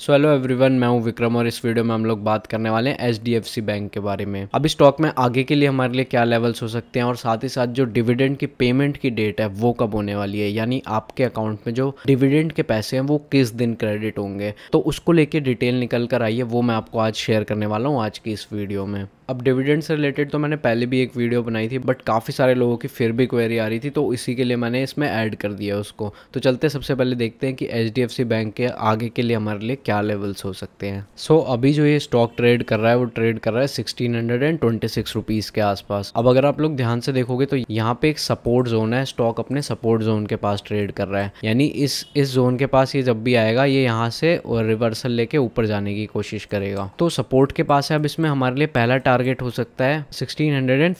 so hello everyone मैं हूं विक्रम और इस वीडियो में हम लोग बात करने वाले हैं H D F C bank के बारे में अब स्टॉक में आगे के लिए हमारे लिए क्या लेवल्स हो सकते हैं और साथ ही साथ जो डिविडेंड की पेमेंट की डेट है वो कब होने वाली है यानी आपके अकाउंट में जो डिविडेंड के पैसे हैं वो किस दिन क्रेडिट होंगे तो उसको लेके डिटेल निकल कर आई है वो मैं आपको आज शेयर करने वाला हूँ आज की इस वीडियो में अब डिविडेंड से रिलेटेड तो मैंने पहले भी एक वीडियो बनाई थी बट काफ़ी सारे लोगों की फिर भी क्वेरी आ रही थी तो इसी के लिए मैंने इसमें ऐड कर दिया उसको तो चलते सबसे पहले देखते हैं कि एच बैंक के आगे के लिए हमारे लिए क्या लेवल्स हो सकते हैं सो so, अभी जो ये स्टॉक ट्रेड कर रहा है वो ट्रेड कर रहा है sixteen hundred and twenty six rupees के आसपास अब अगर आप लोग ध्यान से देखोगे तो यहाँ पे एक सपोर्ट जोन है स्टॉक अपने सपोर्ट जोन के पास ट्रेड कर रहा है यानी इस इस जोन के पास ये जब भी आएगा ये यहाँ से और रिवर्सल लेके ऊपर जाने की कोशिश करेगा तो सपोर्ट के पास है अब इसमें हमारे लिए पहला टारगेट हो सकता है सिक्सटीन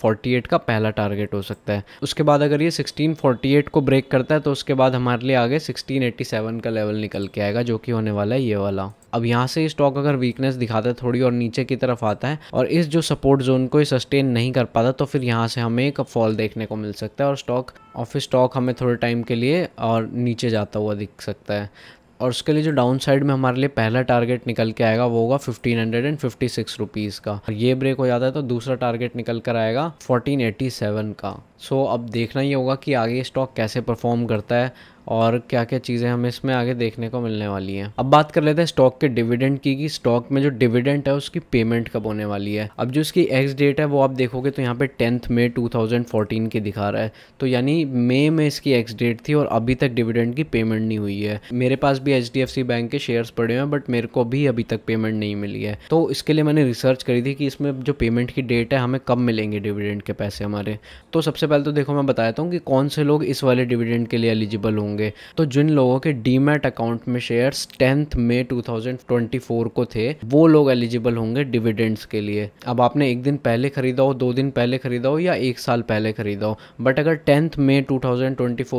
का पहला टारगेट हो सकता है उसके बाद अगर ये सिक्सटीन को ब्रेक करता है तो उसके बाद हमारे लिए आगे सिक्सटीन का लेवल निकल के आएगा जो कि होने वाला है ये वाला वाला अब यहाँ से स्टॉक अगर वीकनेस दिखाता है थोड़ी और नीचे की तरफ आता है और इस जो सपोर्ट जोन को सस्टेन नहीं कर पाता तो फिर यहाँ से हमें एक फॉल देखने को मिल सकता है और स्टॉक ऑफिस स्टॉक हमें थोड़े टाइम के लिए और नीचे जाता हुआ दिख सकता है और उसके लिए जो डाउन साइड में हमारे लिए पहला टारगेट निकल के आएगा वो होगा fifteen hundred and fifty six rupees का और ये ब्रेक हो जाता है तो दूसरा टारगेट निकल कर आएगा फोर्टीन एटी सेवन का सो अब देखना ही होगा कि आगे स्टॉक कैसे परफॉर्म करता है और क्या क्या चीज़ें हमें इसमें आगे देखने को मिलने वाली हैं अब बात कर लेते हैं स्टॉक के डिविडेंड की कि स्टॉक में जो डिविडेंड है उसकी पेमेंट कब होने वाली है अब जो इसकी एक्स डेट है वो आप देखोगे तो यहाँ पे टेंथ मे 2014 की दिखा रहा है तो यानी मे में इसकी एक्स डेट थी और अभी तक डिविडेंड की पेमेंट नहीं हुई है मेरे पास भी एच बैंक के शेयर्स पड़े हुए हैं बट मेरे को भी अभी तक पेमेंट नहीं मिली है तो इसके लिए मैंने रिसर्च करी थी कि इसमें जो पेमेंट की डेट है हमें कब मिलेंगे डिविडेंड के पैसे हमारे तो सबसे पहले तो देखो मैं बताता हूँ कि कौन से लोग इस वाले डिविडेंड के लिए एलिजिबल होंगे होंगे तो जिन लोगों के डीमेट अकाउंट में शेयर्स टेंथ में 2024 को थे वो लोग एलिजिबल होंगे डिविडेंड्स के लिए अब आपने एक दिन पहले खरीदा हो दो दिन पहले खरीदा हो या एक साल पहले खरीदा हो बट अगर टेंथ में टू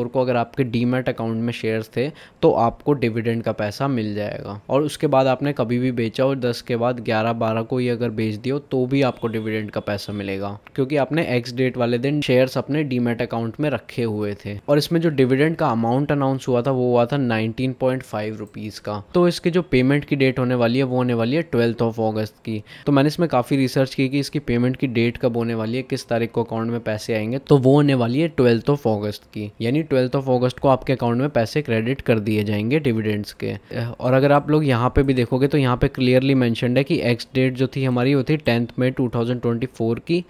को अगर आपके डीमेट अकाउंट में शेयर्स थे तो आपको डिविडेंड का पैसा मिल जाएगा और उसके बाद आपने कभी भी बेचा हो दस के बाद ग्यारह बारह को ही अगर बेच दियो तो भी आपको डिविडेंड का पैसा मिलेगा क्योंकि आपने एक्स डेट वाले दिन शेयर्स अपने डीमेट अकाउंट में रखे हुए थे और इसमें जो डिविडेंड का अमाउंट अमाउंट अनाउंस हुआ था वो हुआ था नाइनटीन पॉइंट फाइव रुपीज़ का तो इसके जो पेमेंट की डेट होने वाली है वो होने वाली है ट्वेल्थ ऑफ ऑगस्ट की तो मैंने इसमें काफ़ी रिसर्च की कि इसकी पेमेंट की डेट कब होने वाली है किस तारीख को अकाउंट में पैसे आएंगे तो वो होने वाली है ट्वेल्थ ऑफ ऑगस्ट की यानी ट्वेल्थ ऑफ ऑगस्ट को आपके अकाउंट में पैसे क्रेडिट कर दिए जाएंगे डिविडेंड्स के और अगर आप लोग यहाँ पे भी देखोगे तो यहाँ पे क्लियरली मैंशन है कि एक्स डेट जो थी हमारी वो थी टेंथ में टू की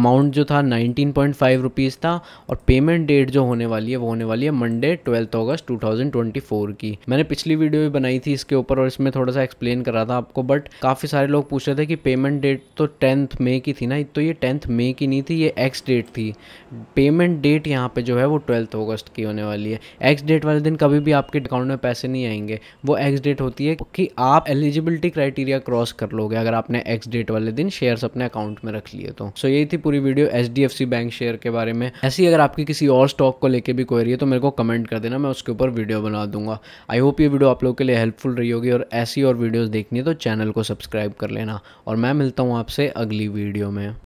अमाउंट जो था नाइनटीन रुपीस था और पेमेंट डेट जो होने वाली है वो होने वाली है मंडे ट्वेल्थ ट्वेल्थ अगस्त 2024 की मैंने पिछली वीडियो भी बनाई थी इसके ऊपर और इसमें थोड़ा सा एक्सप्लेन करा था आपको बट काफ़ी सारे लोग पूछ रहे थे कि पेमेंट डेट तो टेंथ मई की थी ना तो ये टेंथ मई की नहीं थी ये एक्स डेट थी पेमेंट डेट यहाँ पे जो है वो ट्वेल्थ अगस्त की होने वाली है एक्स डेट वाले दिन कभी भी आपके अकाउंट में पैसे नहीं आएंगे वो एक्स डेट होती है कि आप एलिजिबिलिटी क्राइटेरिया क्रॉस कर लोगे अगर आपने एक्स डेट वाले दिन शेयर्स अपने अकाउंट में रख लिए तो सो so, यही थी पूरी वीडियो एच बैंक शेयर के बारे में ऐसी अगर आपकी किसी और स्टॉक को लेकर भी क्वेरी है तो मेरे को कमेंट कर देना ना मैं उसके ऊपर वीडियो बना दूंगा आई होप ये वीडियो आप लोग के लिए हेल्पफुल रही होगी और ऐसी और वीडियोज़ देखनी है तो चैनल को सब्सक्राइब कर लेना और मैं मिलता हूँ आपसे अगली वीडियो में